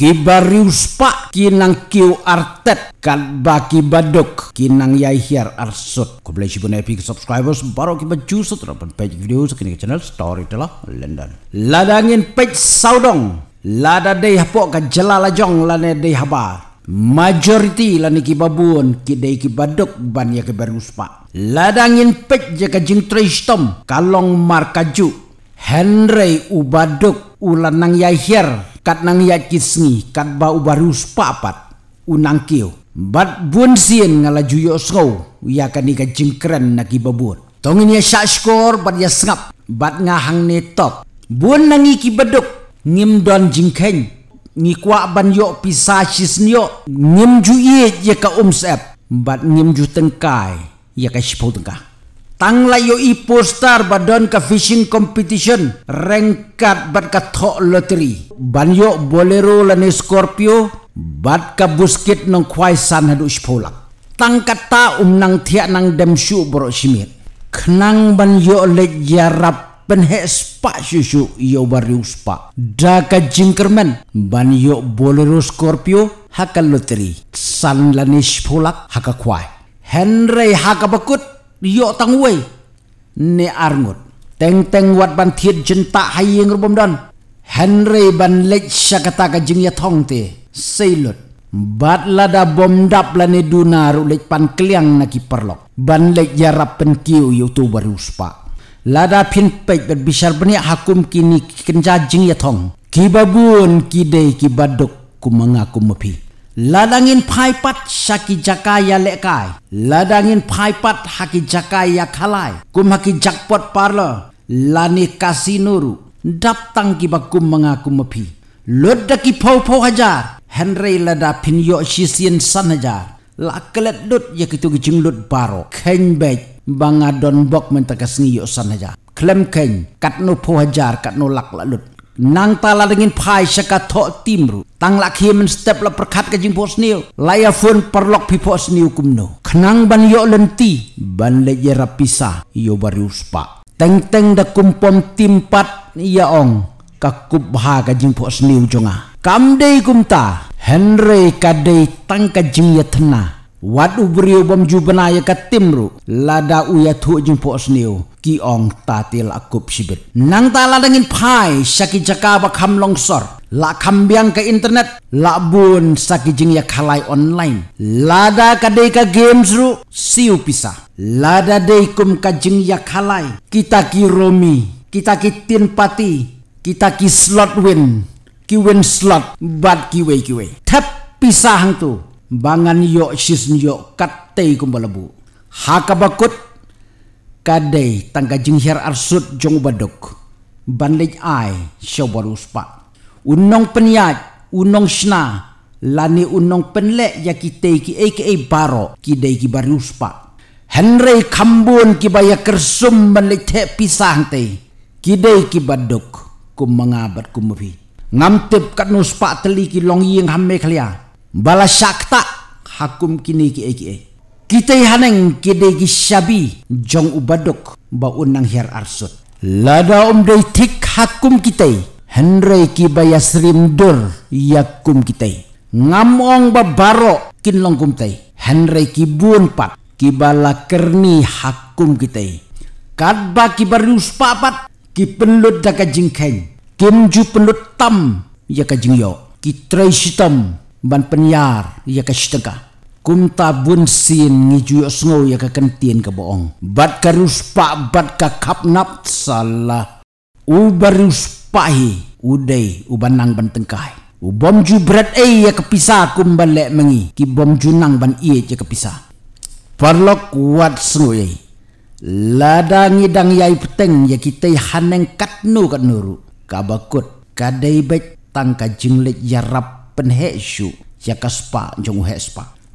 kibarius pak kinang kiu artet kan baki badok kinang yahir arsut ko bless you subscribers baru kita juice terapan page video sekini channel story telah london ladangin page saudong lada dei hapok ka jelala jong lane dei haba majoriti lani kibabun kidai kibadok ban ya pak. ladangin page jaka jing tristom kalong markaju henry ubadok ulanang yahir kat nang yakisni kat ba ubarus papat unang kio bat bun sien ngala juyo srow ya kan kanika na naki babur tongin ya skor bat ya sngap bat ngahang ni tok bun nangi ki beduk ngim don jingkeng ngi kwa ban yo pisa shisnyo ngim ju ye ka umsep bat ngim ju tengkai ya ka shipau tengkah Tang yo i poster badon ka fishing competition rengkat bat ka thok lottery ban yo bolero lani scorpio bat ka buskit nong kwai san hadu shpolak tang kata um nang thia nang dem shu bro shimit khnang ban yo le jarap ya penhe spa susu yo bariu spa da ka jingkermen ban yo bolero scorpio hakal lottery san lani polak haka kwai henry haka bakut yo tang wei ne arngut teng teng wat ban thiet jen ta hai yeng rubom don henry ban lech shakata ka jing ya thong te seilut bat lada bom dap la ne du naru lech pan kliang na ki perlok ban lech ya rap pen kiu yo tu baru spa lada pin pek bet bisar bani hakum kini kenja jing ya thong ki babun ki dei ki baduk ku mepi Ladangin paipat saki ya lekai. Ladangin paipat haki ya kalai Kum haki jakpot parla. Lani kasinuru. Daptang bakum mengaku mepi. daki pau-pau hajar. Henry lada pinyo shisien san hajar. Lakelet lut ya kitu gijing dut baro. Kenbej bangadon bok mentakas ngiyo san hajar. Klem keng. Katno pau hajar katno lak lak lalut nang tala dengan pai saka tok timru tang lak men step la perkat ke jing pos laya fun perlok pi pos kumno kenang ban yo lenti ban le jera pisa yo bari uspa teng teng da kumpom timpat ya ong kakup ha ka jing pos niu jonga kamdei kumta henry kadei tang ka jing ya tena Wadu beriu bom jubena ya timru lada uya tu jing pos ki ong tatil akup sibet Nang tala dengin pai saki jaka bakam longsor. La biang ke internet, la bun saki jing ya kalai online. Lada ka games ru siu pisah. Lada deikum jing ya kalai. Kita ki romi, kita ki tin pati, kita ki slot win, ki win slot, bat ki we ki we Tap pisah hang tu, bangan yok sis yok kat tei kumbalabu. Hakabakut kadai tangga jingher arsut jong badok banlej ai shobar uspa unong penyat unong sna lani unong penle ya kitei ki aka baro kidei ki bari uspa henry kambun ki baya kersum banlej te pisang te kidei ki badok kum mengabat kumubi ngamtip kat nuspa teli ki long ying hamme kalia bala syakta hakum kini ki aka kita haneng gi syabi jong ubadok ba nang her arsut. Lada om day tik hakum Henrei Henry kibayas rimdur yakum kita Ngamong ba babaro kinlong kumtay. Henry kibun pat kibala kerni hakum kitay. Kadba kibarius papat kipenlut daga jingkeng. Kimju penlut tam yaka jingyo. Kitray sitam ban penyar yaka kum tabun sin ngiju sngo ya ka kentien ka boong bat ka pa bat ka kapnap salah ubarus pahi udai tengkai u bom ju berat ei ya pisa kum balek mengi ki bom nang ban iye ya pisa parlok wat sngo yai ladangi dang yai peteng ya kita haneng katnu kat nuru kabakut kadai bet tangka jinglet yarap penhek syu ya, ya kaspa jong hek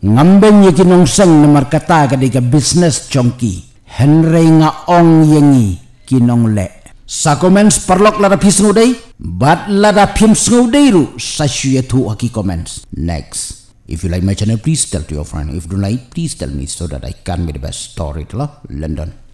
ngambeng yaki nongseng nomor kata kadika business congki Henry nga ong yengi kinong le comments parlok lada pisngu day bat lada pimsngu day ru sashuyetu aki comments next If you like my channel, please tell to your friend. If you don't like, please tell me so that I can make the best story storyteller, London.